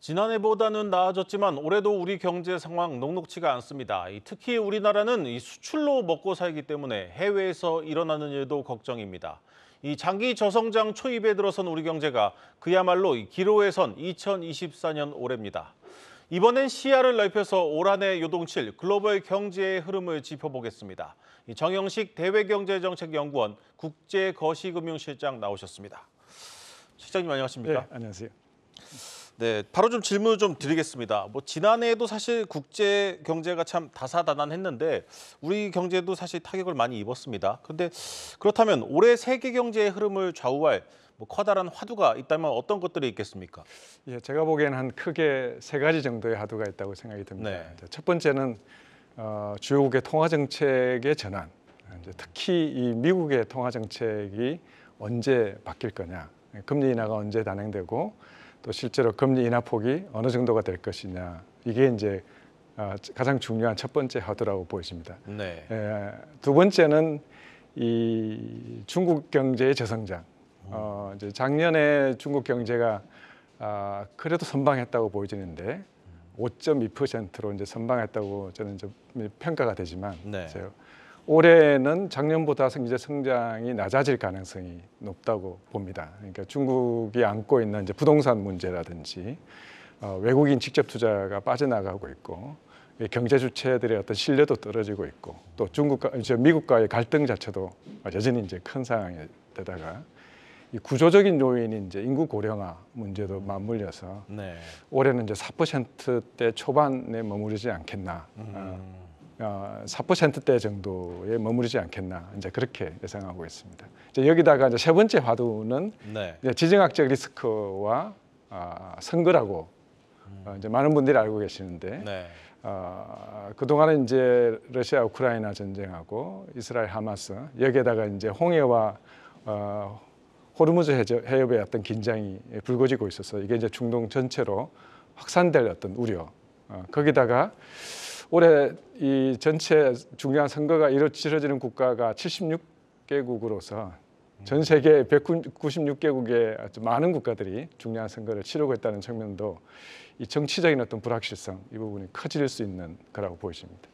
지난해보다는 나아졌지만 올해도 우리 경제 상황 녹록치가 않습니다. 특히 우리나라는 수출로 먹고 살기 때문에 해외에서 일어나는 일도 걱정입니다. 이 장기 저성장 초입에 들어선 우리 경제가 그야말로 기로에선 2024년 올해입니다. 이번엔 시야를 넓혀서 올한해 요동칠 글로벌 경제의 흐름을 짚어보겠습니다. 정영식 대외경제정책연구원 국제거시금융실장 나오셨습니다. 실장님 안녕하십니까? 네, 안녕하세요. 네, 바로 좀 질문을 좀 드리겠습니다. 뭐 지난해에도 사실 국제 경제가 참 다사다난했는데 우리 경제도 사실 타격을 많이 입었습니다. 그런데 그렇다면 올해 세계 경제의 흐름을 좌우할 뭐 커다란 화두가 있다면 어떤 것들이 있겠습니까? 예, 제가 보기에는 한 크게 세 가지 정도의 화두가 있다고 생각이 듭니다. 네. 첫 번째는 어, 주요국의 통화 정책의 전환. 특히 이 미국의 통화 정책이 언제 바뀔 거냐, 금리 인하가 언제 단행되고 또 실제로 금리 인하 폭이 어느 정도가 될 것이냐 이게 이제 아, 가장 중요한 첫 번째 하드라고 보여집니다. 네. 에, 두 번째는 이 중국 경제의 재성장. 음. 어, 이제 작년에 중국 경제가 아, 그래도 선방했다고 보여지는데 5.2%로 음. 이제 선방했다고 저는 이제 평가가 되지만 네. 올해는 작년보다 이제 성장이 낮아질 가능성이 높다고 봅니다. 그러니까 중국이 안고 있는 이제 부동산 문제라든지 어, 외국인 직접 투자가 빠져나가고 있고 경제 주체들의 어떤 신뢰도 떨어지고 있고 또 중국과 미국과의 갈등 자체도 여전히 이제 큰 상황에다가 이 구조적인 요인이 이제 인구 고령화 문제도 맞물려서 네. 올해는 이제 4%대 초반에 머무르지 않겠나. 어, 음. 어, 4%대 어, 정도에 머무르지 않겠나 이제 그렇게 예상하고 있습니다. 이제 여기다가 이제 세 번째 화두는 네. 지정학적 리스크와 어, 선거라고 음. 어, 이제 많은 분들이 알고 계시는데 네. 어, 그동안은 이제 러시아 우크라이나 전쟁하고 이스라엘 하마스 여기에다가 이제 홍해와 어, 호르무즈 해협의 어떤 긴장이 불거지고 있어서 이게 이제 중동 전체로 확산될 어떤 우려 어, 거기다가 올해 이 전체 중요한 선거가 이루어지는 국가가 76개국으로서 전 세계 196개국의 아주 많은 국가들이 중요한 선거를 치르고 있다는 측면도 이 정치적인 어떤 불확실성 이 부분이 커질 수 있는 거라고 보여집니다.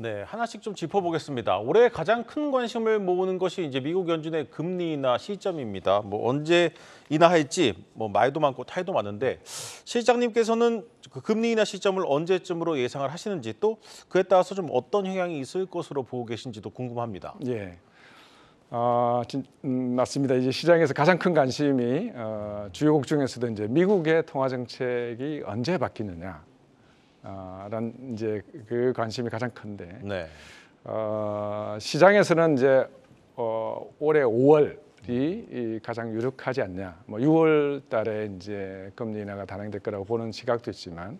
네, 하나씩 좀 짚어보겠습니다. 올해 가장 큰 관심을 모으는 것이 이제 미국 연준의 금리 인하 시점입니다. 뭐 언제 인하할지 뭐 말도 많고 타이도 많은데 실장님께서는 그 금리 인하 시점을 언제쯤으로 예상을 하시는지 또 그에 따라서 좀 어떤 영향이 있을 것으로 보고 계신지도 궁금합니다. 예. 아, 진, 음, 맞습니다. 이제 시장에서 가장 큰 관심이 어, 주요국 중에서도 이제 미국의 통화 정책이 언제 바뀌느냐 란 이제 그 관심이 가장 큰데 네. 어, 시장에서는 이제 어, 올해 5월이 가장 유력하지 않냐. 뭐 6월달에 이제 금리 인하가 단행될 거라고 보는 시각도 있지만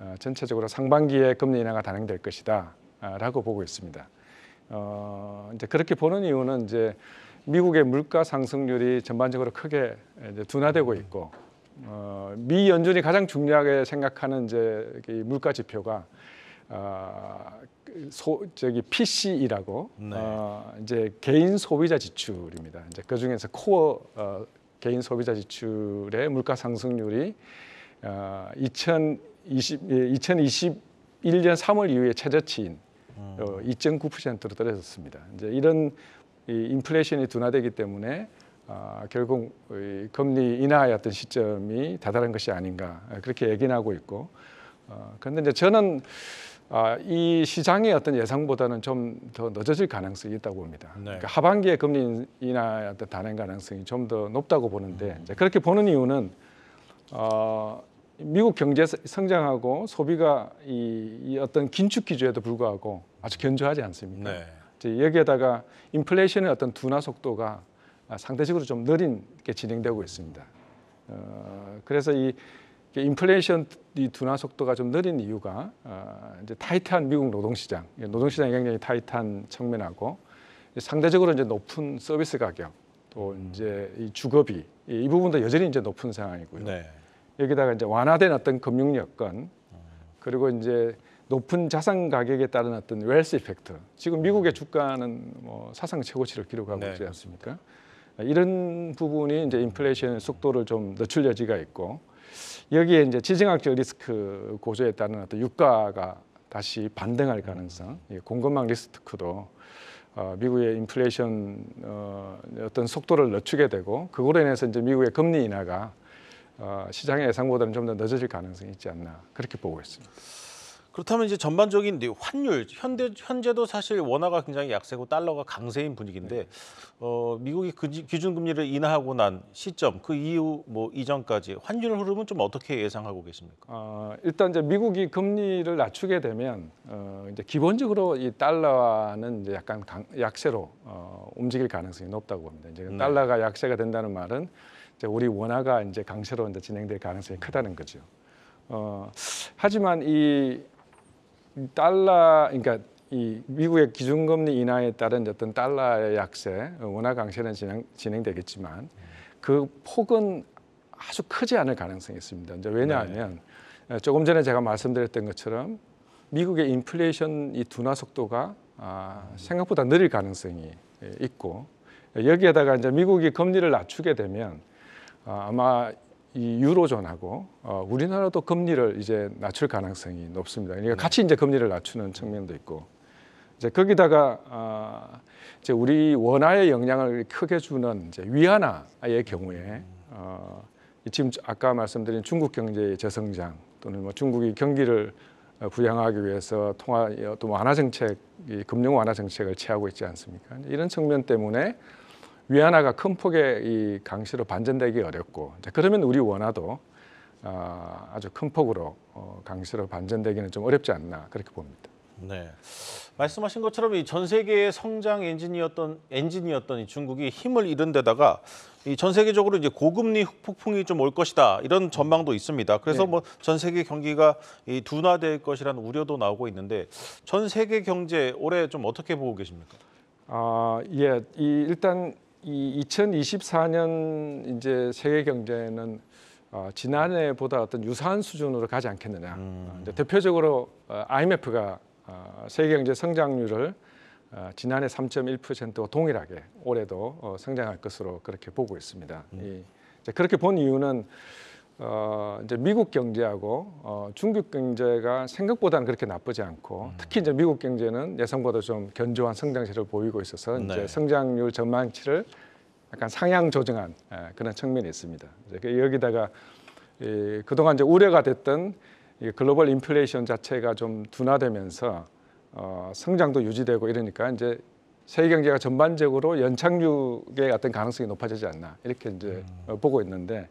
어, 전체적으로 상반기에 금리 인하가 단행될 것이다라고 아, 보고 있습니다. 어, 이제 그렇게 보는 이유는 이제 미국의 물가 상승률이 전반적으로 크게 이제 둔화되고 있고 어, 미 연준이 가장 중요하게 생각하는 이제 이 물가 지표가 어, 소, 저기 PCE라고 네. 어, 이제 개인 소비자 지출입니다. 이제 그 중에서 코어 어, 개인 소비자 지출의 물가 상승률이 어, 2020 2021년 3월 이후에 최저치인 음. 2.9%로 어, 떨어졌습니다. 이제 이런 이 인플레이션이 둔화되기 때문에 어, 결국 금리 인하의 어떤 시점이 다다른 것이 아닌가 아, 그렇게 얘기 하고 있고 어, 그런데 이제 저는 어, 이 시장의 어떤 예상보다는 좀 더 늦어질 가능성이 있다고 봅니다. 네. 그러니까 하반기에 금리 인하의 어떤 단행 가능성이 좀 더 높다고 보는데 음. 그렇게 보는 이유는 어, 미국 경제 성장하고 소비가 이, 이 어떤 긴축 기조에도 불구하고 아주 견조하지 않습니까? 네. 이제 여기에다가 인플레이션의 어떤 둔화 속도가 아, 상대적으로 좀 느린 게 진행되고 있습니다. 어, 그래서 이 인플레이션 이 둔화 속도가 좀 느린 이유가 어, 이제 타이트한 미국 노동시장, 노동시장이 굉장히 타이트한 측면하고 상대적으로 이제 높은 서비스 가격 또 이제 이 주거비 이, 부분도 여전히 이제 높은 상황이고요. 네. 여기다가 이제 완화된 어떤 금융 여건 음. 그리고 이제 높은 자산 가격에 따른 어떤 웰스 이펙트. 지금 미국의 주가는 뭐 사상 최고치를 기록하고 네, 있지 않습니까? 그렇습니다. 이런 부분이 이제 인플레이션 속도를 좀 늦출 여지가 있고 여기에 이제 지정학적 리스크 고조에 따른 어떤 유가가 다시 반등할 가능성, 공급망 리스크도 어, 미국의 인플레이션 어, 어떤 속도를 늦추게 되고 그걸로 인해서 이제 미국의 금리 인하가 어, 시장의 예상보다는 좀 더 늦어질 가능성이 있지 않나 그렇게 보고 있습니다. 그렇다면 이제 전반적인 네 환율 현대 현재도 사실 원화가 굉장히 약세고 달러가 강세인 분위기인데 네. 어, 미국이 그 기준금리를 인하하고 난 시점 그 이후 뭐 이전까지 환율 흐름은 좀 어떻게 예상하고 계십니까? 어, 일단 이제 미국이 금리를 낮추게 되면 어, 이제 기본적으로 이 달러는 이제 약간 강, 약세로 어, 움직일 가능성이 높다고 봅니다. 이제 네. 달러가 약세가 된다는 말은 이제 우리 원화가 이제 강세로 이제 진행될 가능성이 크다는 거죠. 어, 하지만 이 달러 그러니까 이 미국의 기준금리 인하에 따른 어떤 달러의 약세, 원화 강세는 진행, 진행되겠지만 그 폭은 아주 크지 않을 가능성이 있습니다. 이제 왜냐하면 네. 조금 전에 제가 말씀드렸던 것처럼 미국의 인플레이션 이 둔화 속도가 아, 생각보다 느릴 가능성이 예, 있고 여기에다가 이제 미국이 금리를 낮추게 되면 아, 아마 이 유로존하고 어, 우리나라도 금리를 이제 낮출 가능성이 높습니다. 그러니까 네. 같이 이제 금리를 낮추는 측면도 있고 이제 거기다가 어, 이제 우리 원화의 영향을 크게 주는 이제 위안화의 경우에 어, 지금 아까 말씀드린 중국 경제의 재성장 또는 뭐 중국이 경기를 어, 부양하기 위해서 통화 어, 또 뭐 완화 정책, 금융 완화 정책을 취하고 있지 않습니까? 이런 측면 때문에 위안화가 큰 폭의 이 강세로 반전되기 어렵고 그러면 우리 원화도 어, 아주 큰 폭으로 어, 강세로 반전되기는 좀 어렵지 않나 그렇게 봅니다. 네. 말씀하신 것처럼 이 전 세계의 성장 엔진이었던 엔진이었던 이 중국이 힘을 잃은 데다가 이 전 세계적으로 이제 고금리 폭풍이 좀 올 것이다 이런 전망도 있습니다. 그래서 네. 뭐전 세계 경기가 이 둔화될 것이라는 우려도 나오고 있는데 전 세계 경제 올해 좀 어떻게 보고 계십니까? 아, 어, 예, 이 일단 이 2024년 이제 세계 경제는 어, 지난해보다 어떤 유사한 수준으로 가지 않겠느냐. 음. 어, 이제 대표적으로 어, IMF가 어, 세계 경제 성장률을 어, 지난해 3.1%와 동일하게 올해도 어, 성장할 것으로 그렇게 보고 있습니다. 음. 이, 이제 그렇게 본 이유는 어, 이제 미국 경제하고 어, 중국 경제가 생각보다는 그렇게 나쁘지 않고 음. 특히 이제 미국 경제는 예상보다 좀 견조한 성장세를 보이고 있어서 네. 이제 성장률 전망치를 약간 상향 조정한 에, 예, 그런 측면이 있습니다. 이제 그 여기다가 이, 그동안 이제 우려가 됐던 이 글로벌 인플레이션 자체가 좀 둔화되면서 어, 성장도 유지되고 이러니까 이제 세계 경제가 전반적으로 연착륙의 어떤 가능성이 높아지지 않나 이렇게 이제 음. 어, 보고 있는데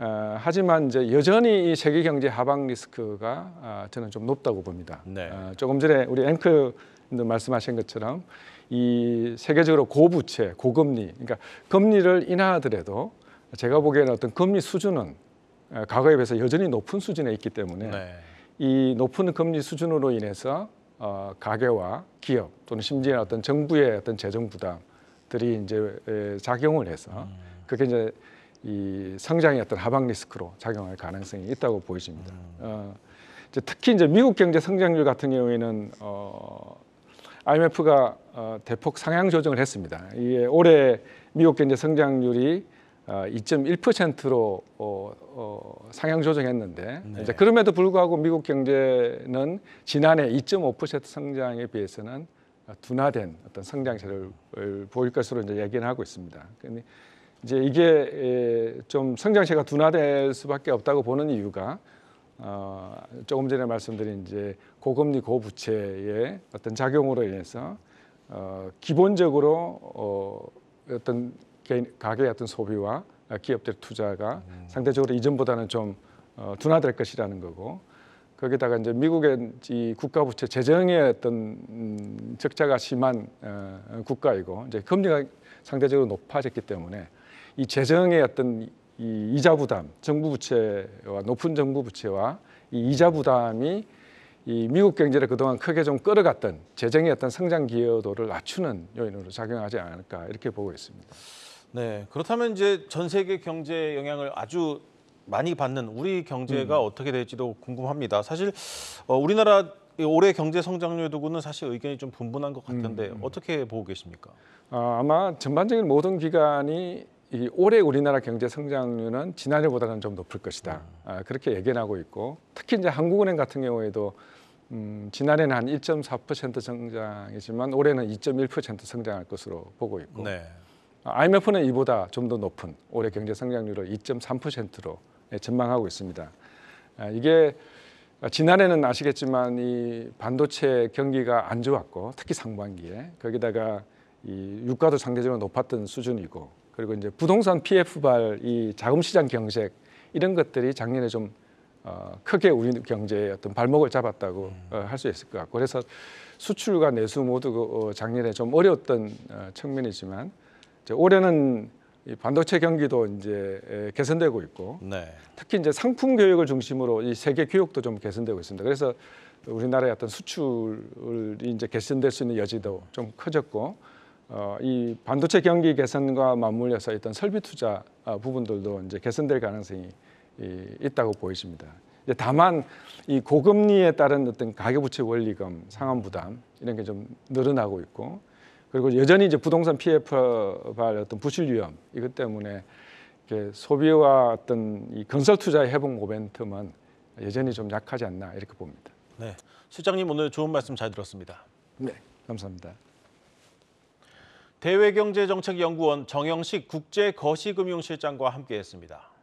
어, 하지만 이제 여전히 이 세계 경제 하방 리스크가 어, 저는 좀 높다고 봅니다. 네. 어, 조금 전에 우리 앵커님도 말씀하신 것처럼 이 세계적으로 고부채, 고금리, 그러니까 금리를 인하하더라도 제가 보기에는 어떤 금리 수준은 어, 과거에 비해서 여전히 높은 수준에 있기 때문에 네. 이 높은 금리 수준으로 인해서 어, 가계와 기업 또는 심지어 어떤 정부의 어떤 재정 부담들이 이제 작용을 해서 음. 그게 이제 이 성장의 어떤 하방 리스크로 작용할 가능성이 있다고 보여집니다. 음. 어, 이제 특히 이제 미국 경제 성장률 같은 경우에는 어, IMF가 어, 대폭 상향 조정을 했습니다. 이게 올해 미국 경제 성장률이 어, 2.1%로 어, 어, 상향 조정했는데 네. 이제 그럼에도 불구하고 미국 경제는 지난해 2.5% 성장에 비해서는 둔화된 어떤 성장 세를 보일 것으로 이제 얘기는 하고 있습니다. 그러니 이제 이게 좀 성장세가 둔화될 수밖에 없다고 보는 이유가 어, 조금 전에 말씀드린 이제 고금리 고부채의 어떤 작용으로 인해서 어, 기본적으로 어, 어떤 개인, 가계의 어떤 소비와 기업들 투자가 음. 상대적으로 이전보다는 좀 어, 둔화될 것이라는 거고 거기다가 이제 미국의 이 국가 부채 재정의 어떤 음, 적자가 심한 어, 국가이고 이제 금리가 상대적으로 높아졌기 때문에 이 재정의 어떤 이 이자 부담, 정부 부채와 높은 정부 부채와 이 이자 부담이 이 미국 경제를 그동안 크게 좀 끌어갔던 재정의 어떤 성장 기여도를 낮추는 요인으로 작용하지 않을까 이렇게 보고 있습니다. 네, 그렇다면 이제 전 세계 경제에 영향을 아주 많이 받는 우리 경제가 음. 어떻게 될지도 궁금합니다. 사실 어, 우리나라 올해 경제 성장률 두고는 사실 의견이 좀 분분한 것 같은데 음. 어떻게 보고 계십니까? 어, 아마 전반적인 모든 기관이 이 올해 우리나라 경제 성장률은 지난해보다는 좀 높을 것이다. 아, 그렇게 예견하고 있고 특히 이제 한국은행 같은 경우에도 음, 지난해는 한 1.4% 성장이지만 올해는 2.1% 성장할 것으로 보고 있고 네. IMF는 아, 이보다 좀 더 높은 올해 경제 성장률을 2.3%로 예, 전망하고 있습니다. 아, 이게 지난해는 아시겠지만 이 반도체 경기가 안 좋았고 특히 상반기에 거기다가 이 유가도 상대적으로 높았던 수준이고 그리고 이제 부동산 PF 발이 자금 시장 경색 이런 것들이 작년에 좀 어, 크게 우리 경제의 어떤 발목을 잡았다고 음. 어, 할수 있을 것 같고 그래서 수출과 내수 모두 그, 어, 작년에 좀 어려웠던 어, 측면이지만 이제 올해는 이 반도체 경기도 이제 에, 개선되고 있고 네. 특히 이제 상품 교육을 중심으로 이 세계 교육도 좀 개선되고 있습니다. 그래서 우리나라의 어떤 수출이 이제 개선될 수 있는 여지도 좀 커졌고 어, 이 반도체 경기 개선과 맞물려서 있던 설비 투자 아, 부분들도 이제 개선될 가능성이 있다고 보여집니다. 다만 이 고금리에 따른 어떤 가계부채 원리금 상환 부담 이런 게 좀 늘어나고 있고 그리고 여전히 이제 부동산 PF 발 어떤 부실 위험 이것 때문에 소비와 어떤 이 건설 투자의 회복 모멘텀은 여전히 좀 약하지 않나 이렇게 봅니다. 네, 실장님 오늘 좋은 말씀 잘 들었습니다. 네, 감사합니다. 대외경제정책연구원 정영식 국제거시금융실장과 함께했습니다.